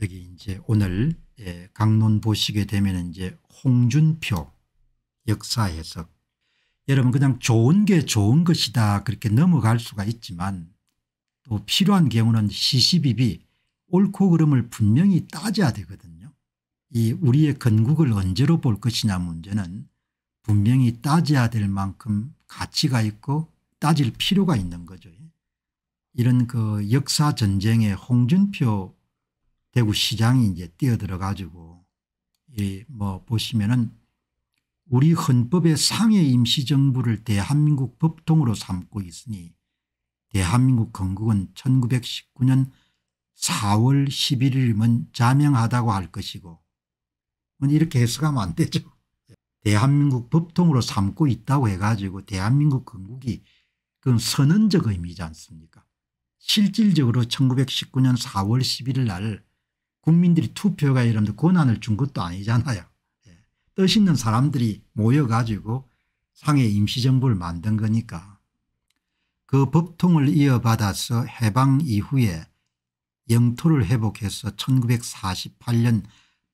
여기 이제 오늘 예, 강론 보시게 되면 이제 홍준표 역사 해석 여러분 그냥 좋은 게 좋은 것이다 그렇게 넘어갈 수가 있지만 또 필요한 경우는 시시비비 옳고 그름을 분명히 따져야 되거든요. 이 우리의 건국을 언제로 볼 것이냐 문제는 분명히 따져야 될 만큼 가치가 있고 따질 필요가 있는 거죠. 이런 그 역사 전쟁의 홍준표 대구시장이 이제 뛰어들어 가지고 이 뭐 보시면은 우리 헌법의 상해 임시정부를 대한민국 법통으로 삼고 있으니 대한민국 건국은 1919년 4월 11일이면 자명하다고 할 것이고 뭐 이렇게 해석하면 안 되죠. 대한민국 법통으로 삼고 있다고 해가지고 대한민국 건국이 그건 선언적 의미지 않습니까 실질적으로 1919년 4월 11일 날 국민들이 투표가 여러분들 권한을 준 것도 아니잖아요. 예. 뜻 있는 사람들이 모여가지고 상해 임시정부를 만든 거니까 그 법통을 이어받아서 해방 이후에 영토를 회복해서 1948년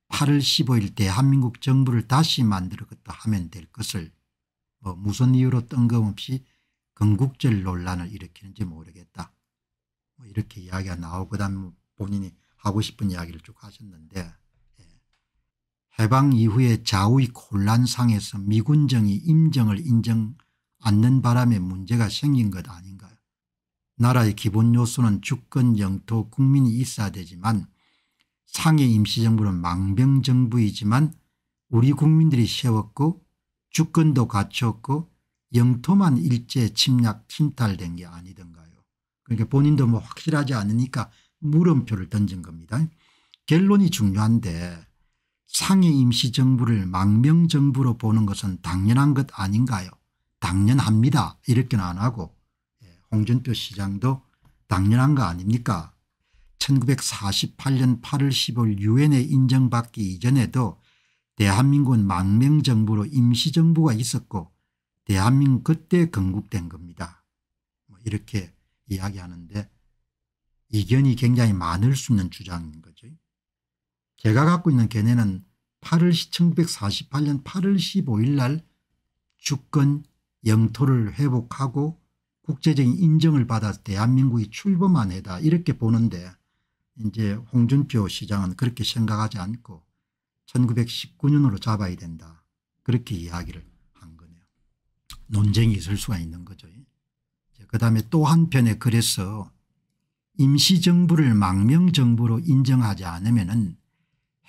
8월 15일 대한민국 정부를 다시 만들어 것도 하면 될 것을 뭐 무슨 이유로 뜬금없이 건국절 논란을 일으키는지 모르겠다. 뭐 이렇게 이야기가 나오고 그다음 뭐 본인이 하고 싶은 이야기를 쭉 하셨는데 예. 해방 이후에 좌우의 혼란상에서 미군정이 임정을 인정 않는 바람에 문제가 생긴 것 아닌가요 나라의 기본 요소는 주권 영토 국민이 있어야 되지만 상해 임시정부는 망병정부이지만 우리 국민들이 세웠고 주권도 갖췄고 영토만 일제 침략 침탈된 게 아니던가요. 그러니까 본인도 뭐 확실하지 않으니까 물음표를 던진 겁니다. 결론이 중요한데 상해 임시정부를 망명정부로 보는 것은 당연한 것 아닌가요 당연합니다 이렇게는 안 하고 예, 홍준표 시장도 당연한 거 아닙니까 1948년 8월 15일 유엔에 인정받기 이전에도 대한민국은 망명정부로 임시정부가 있었고 대한민국 그때 건국된 겁니다. 뭐 이렇게 이야기하는데 이견이 굉장히 많을 수 있는 주장인 거죠. 제가 갖고 있는 견해는 8월 1948년 8월 15일 날 주권 영토를 회복하고 국제적인 인정을 받아 대한민국이 출범한 해다 이렇게 보는데 이제 홍준표 시장은 그렇게 생각하지 않고 1919년으로 잡아야 된다 그렇게 이야기를 한 거네요. 논쟁이 있을 수가 있는 거죠. 그 다음에 또 한편에 그래서 임시정부를 망명정부로 인정하지 않으면 은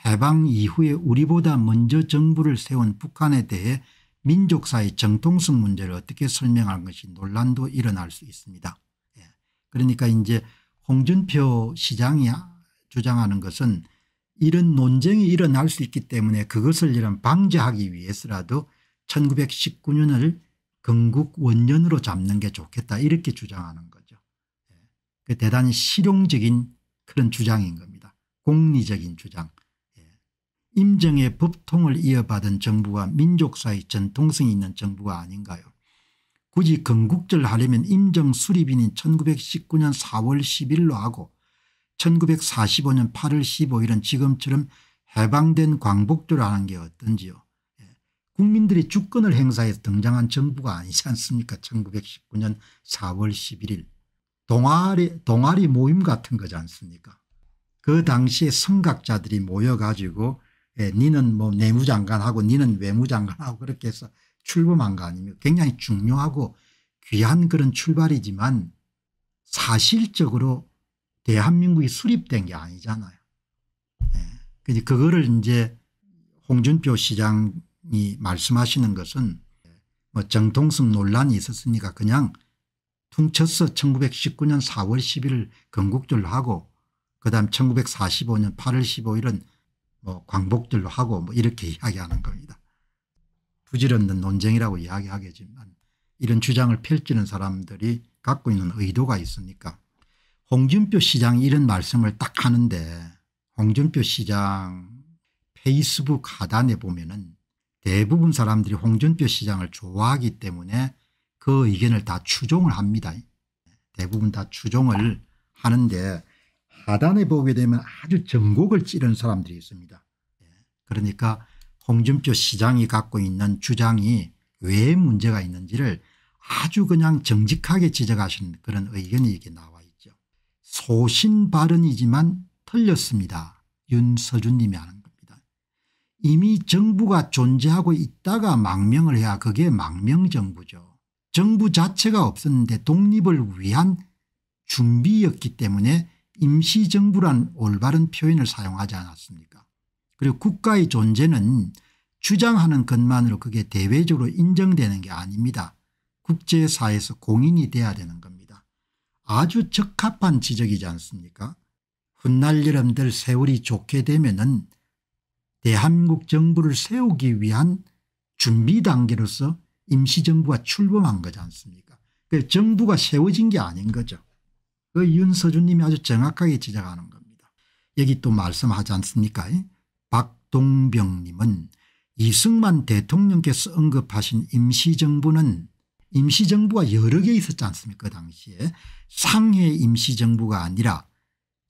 해방 이후에 우리보다 먼저 정부를 세운 북한에 대해 민족사의 정통성 문제를 어떻게 설명할 것이 논란도 일어날 수 있습니다. 예. 그러니까 이제 홍준표 시장이 주장하는 것은 이런 논쟁이 일어날 수 있기 때문에 그것을 이런 방지하기 위해서라도 1919년을 건국 원년으로 잡는 게 좋겠다 이렇게 주장하는 거죠. 그 대단히 실용적인 그런 주장인 겁니다. 공리적인 주장. 예. 임정의 법통을 이어받은 정부와 민족사의 전통성이 있는 정부가 아닌가요 굳이 건국절 하려면 임정 수립인인 1919년 4월 10일로 하고 1945년 8월 15일은 지금처럼 해방된 광복절 하는 게 어떤지요. 예. 국민들이 주권을 행사해서 등장한 정부가 아니지 않습니까 1919년 4월 11일. 동아리, 동아리 모임 같은 거지 않습니까 그 당시에 성각자들이 모여가지고 예, 니는 뭐 내무장관하고 니는 외무장관하고 그렇게 해서 출범한 거 아닙니까 굉장히 중요하고 귀한 그런 출발이지만 사실적으로 대한민국이 수립된 게 아니잖아요. 예. 그러니까 그거를 이제 홍준표 시장이 말씀하시는 것은 뭐 정통성 논란이 있었으니까 그냥 퉁쳐서 1919년 4월 10일 건국절로 하고 그다음 1945년 8월 15일은 뭐 광복절로 하고 뭐 이렇게 이야기하는 겁니다. 부질없는 논쟁이라고 이야기하겠지만 이런 주장을 펼치는 사람들이 갖고 있는 의도가 있으니까 홍준표 시장이 이런 말씀을 딱 하는데 홍준표 시장 페이스북 하단에 보면 은 대부분 사람들이 홍준표 시장을 좋아하기 때문에 그 의견을 다 추종을 합니다. 대부분 다 추종을 하는데 하단에 보게 되면 아주 전곡을 찌른 사람들이 있습니다. 그러니까 홍준표 시장이 갖고 있는 주장이 왜 문제가 있는지를 아주 그냥 정직하게 지적하신 그런 의견이 이게 나와 있죠. 소신 발언이지만 틀렸습니다. 윤서준님이 하는 겁니다. 이미 정부가 존재하고 있다가 망명을 해야 그게 망명정부죠. 정부 자체가 없었는데 독립을 위한 준비였기 때문에 임시정부란 올바른 표현을 사용하지 않았습니까 그리고 국가의 존재는 주장하는 것만으로 그게 대외적으로 인정되는 게 아닙니다. 국제사회에서 공인이 돼야 되는 겁니다. 아주 적합한 지적이지 않습니까 훗날 여러분들 세월이 좋게 되면 은 대한민국 정부를 세우기 위한 준비 단계로서 임시정부가 출범한 거지 않습니까 그 정부가 세워진 게 아닌 거죠. 그 윤서준님이 아주 정확하게 지적하는 겁니다. 여기 또 말씀하지 않습니까 박동병님은 이승만 대통령께서 언급하신 임시정부는 임시정부가 여러 개 있었지 않습니까 그 당시에 상해 임시정부가 아니라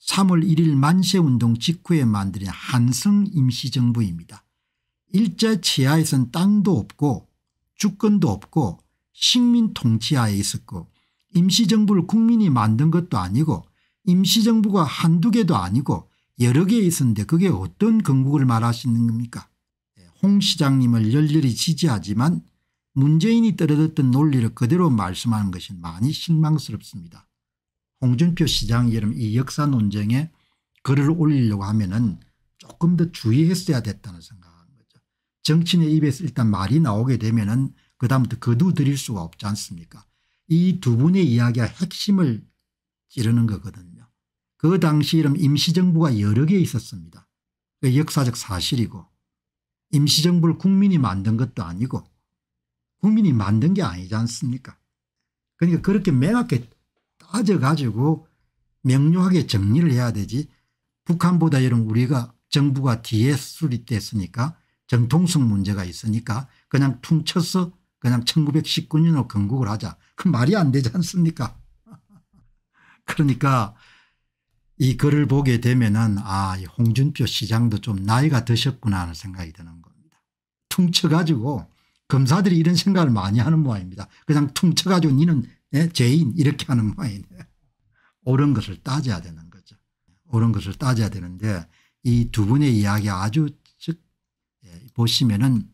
3월 1일 만세운동 직후에 만들인 한성 임시정부입니다. 일제 치하에선 땅도 없고 주권도 없고 식민 통치하에 있었고 임시정부를 국민이 만든 것도 아니고 임시정부가 한두 개도 아니고 여러 개 있었는데 그게 어떤 건국을 말하시는 겁니까 예, 홍 시장님을 열렬히 지지하지만 문재인이 떨어졌던 논리를 그대로 말씀하는 것이 많이 실망스럽습니다. 홍준표 시장이 이 역사 논쟁에 글을 올리려고 하면 은 조금 더 주의했어야 됐다는 생각 정치인의 입에서 일단 말이 나오게 되면 은 그다음부터 거두드릴 수가 없지 않습니까 이 두 분의 이야기가 핵심을 찌르는 거거든요. 그 당시 이름 임시정부가 여러 개 있었습니다. 그 역사적 사실이고 임시정부를 국민이 만든 것도 아니고 국민이 만든 게 아니지 않습니까 그러니까 그렇게 매맞게 따져가지고 명료하게 정리를 해야 되지 북한보다 이런 우리가 정부가 뒤에 수립됐으니까 정통성 문제가 있으니까 그냥 퉁쳐서 그냥 1919년으로 건국을 하자. 그 말이 안 되지 않습니까 그러니까 이 글을 보게 되면은 아 홍준표 시장도 좀 나이가 드셨구나 하는 생각이 드는 겁니다. 퉁쳐가지고 검사들이 이런 생각을 많이 하는 모양입니다. 그냥 퉁쳐가지고 니는 예? 죄인 이렇게 하는 모양이네. 옳은 것을 따져야 되는 거죠. 옳은 것을 따져야 되는데 이 두 분의 이야기 아주 보시면은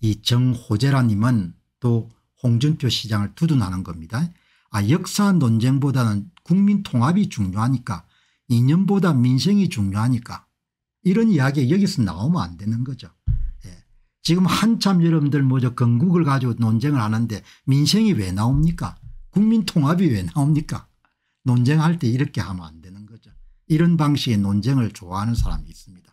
이 정호재라님은 또 홍준표 시장을 두둔하는 겁니다. 아 역사 논쟁보다는 국민 통합이 중요하니까 이념보다 민생이 중요하니까 이런 이야기 여기서 나오면 안 되는 거죠. 예. 지금 한참 여러분들 뭐죠 건국을 가지고 논쟁을 하는데 민생이 왜 나옵니까 국민 통합이 왜 나옵니까 논쟁할 때 이렇게 하면 안 되는 거죠. 이런 방식의 논쟁을 좋아하는 사람이 있습니다.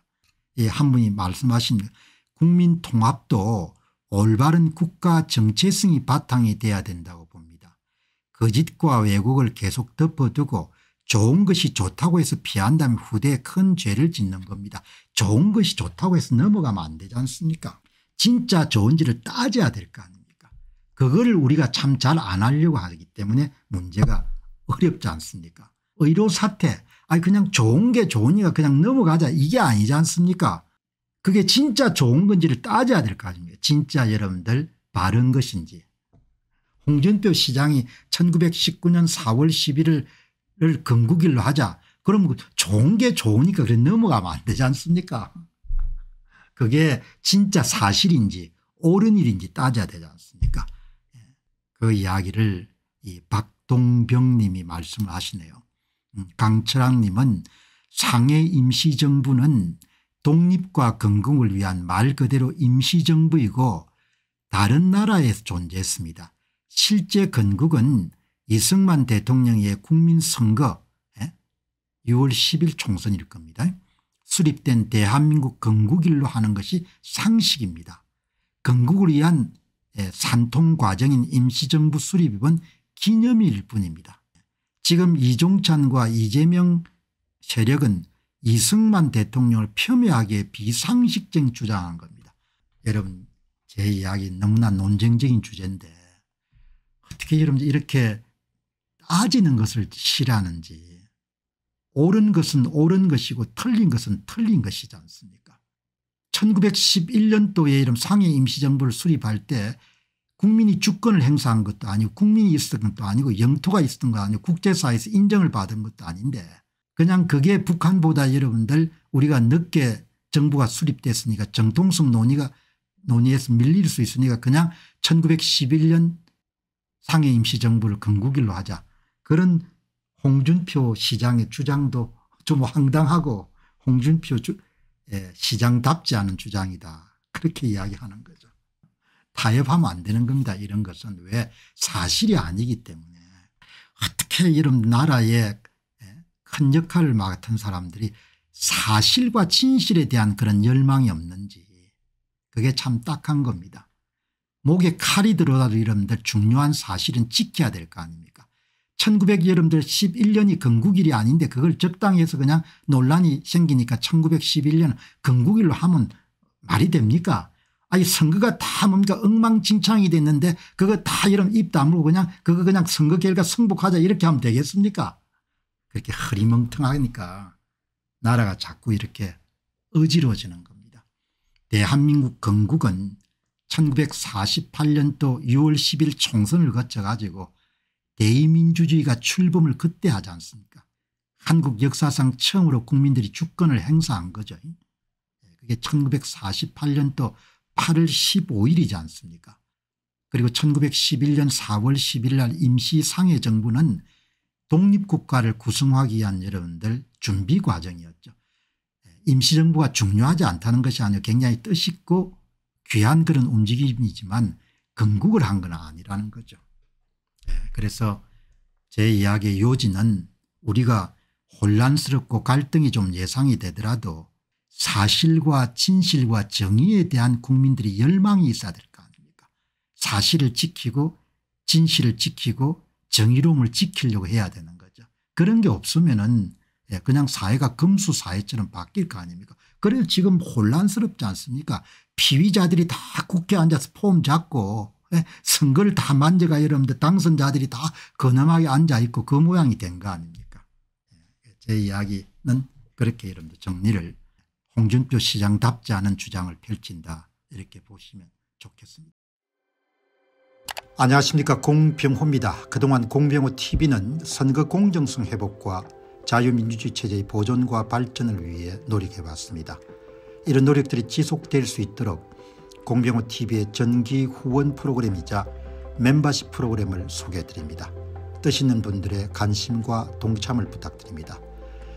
예, 한 분이 말씀하십니다. 국민통합도 올바른 국가 정체성이 바탕이 돼야 된다고 봅니다. 거짓과 왜곡을 계속 덮어두고 좋은 것이 좋다고 해서 피한다면 후대에 큰 죄를 짓는 겁니다. 좋은 것이 좋다고 해서 넘어가면 안 되지 않습니까 진짜 좋은지를 따져야 될 거 아닙니까 그거를 우리가 참 잘 안 하려고 하기 때문에 문제가 어렵지 않습니까 의료 사태 아니 그냥 좋은 게 좋으니까 그냥 넘어가자 이게 아니지 않습니까 그게 진짜 좋은 건지를 따져야 될거 아닙니까 진짜 여러분들 바른 것인지 홍준표 시장이 1919년 4월 11일을 건국일로 하자 그럼 그 좋은 게 좋으니까 그래 넘어가면 안 되지 않습니까 그게 진짜 사실인지 옳은 일인지 따져야 되지 않습니까 예. 그 이야기를 이 박동병 님이 말씀을 하시네요. 음, 강철학님은 상해 임시정부는 독립과 건국을 위한 말 그대로 임시정부이고 다른 나라에서 존재했습니다. 실제 건국은 이승만 대통령의 국민선거 6월 예? 10일 총선일 겁니다. 수립된 대한민국 건국일로 하는 것이 상식입니다. 건국을 위한 예, 산통 과정인 임시정부 수립은 기념일 뿐입니다. 지금 이종찬과 이재명 세력은 이승만 대통령을 폄훼하기에 비상식적 주장한 겁니다. 여러분 제 이야기 너무나 논쟁적인 주제인데 어떻게 여러분 이렇게 따지는 것을 싫어하는지 옳은 것은 옳은 것이고 틀린 것은 틀린 것이지 않습니까 1911년도에 이런 상해 임시정부를 수립할 때 국민이 주권을 행사한 것도 아니고 국민이 있었던 것도 아니고 영토가 있었던 것도 아니고 국제사회에서 인정을 받은 것도 아닌데 그냥 그게 북한보다 여러분들 우리가 늦게 정부가 수립됐으니까 정통성 논의가 논의에서 밀릴 수 있으니까 그냥 1911년 상해 임시정부를 건국일로 하자 그런 홍준표 시장의 주장도 좀 황당하고 홍준표 주, 예, 시장답지 않은 주장이다 그렇게 이야기하는 거죠. 타협하면 안 되는 겁니다. 이런 것은 왜 사실이 아니기 때문에 어떻게 이런 나라에 예, 큰 역할을 맡은 사람들이 사실과 진실에 대한 그런 열망이 없는지 그게 참 딱한 겁니다. 목에 칼이 들어가도 여러분들 중요한 사실은 지켜야 될 거 아닙니까 1900 여러분들 11년이 건국일이 아닌데 그걸 적당해서 히 그냥 논란이 생기니까 1911년 건국일로 하면 말이 됩니까 아니 선거가 다 뭡니까 엉망진창이 됐는데 그거 다 이런 입 다물고 그냥 그거 그냥 선거 결과 승복하자 이렇게 하면 되겠습니까 그렇게 흐리멍텅하니까 나라가 자꾸 이렇게 어지러워지는 겁니다. 대한민국 건국은 1948년도 6월 10일 총선을 거쳐 가지고 대의민주주의가 출범을 그때 하지 않습니까 한국 역사상 처음으로 국민들이 주권을 행사한 거죠. 그게 1948년도 8월 15일이지 않습니까 그리고 1911년 4월 10일 날 임시상해 정부는 독립국가를 구성하기 위한 여러분들 준비 과정이었죠. 임시정부가 중요하지 않다는 것이 아니라 굉장히 뜻있고 귀한 그런 움직임이지만 건국을 한 건 아니라는 거죠. 예, 그래서 제 이야기의 요지는 우리가 혼란스럽고 갈등이 좀 예상이 되더라도 사실과 진실과 정의에 대한 국민들의 열망이 있어야 될 거 아닙니까 사실을 지키고 진실을 지키고 정의로움을 지키려고 해야 되는 거죠. 그런 게 없으면 은 예, 그냥 사회가 금수사회처럼 바뀔 거 아닙니까 그래서 지금 혼란스럽지 않습니까 피의자들이 다 국회 앉아서 폼 잡고 예, 선거를 다 만져가 여러분들 당선자들이 다 거남하게 앉아있고 그 모양이 된 거 아닙니까 예, 제 이야기는 그렇게 여러분들 정리를 홍준표 시장답지 않은 주장을 펼친다 이렇게 보시면 좋겠습니다. 안녕하십니까 공병호입니다. 그동안 공병호TV는 선거 공정성 회복과 자유민주주의 체제의 보존과 발전을 위해 노력해왔습니다. 이런 노력들이 지속될 수 있도록 공병호TV의 전기 후원 프로그램이자 멤버십 프로그램을 소개해드립니다. 뜻 있는 분들의 관심과 동참을 부탁드립니다.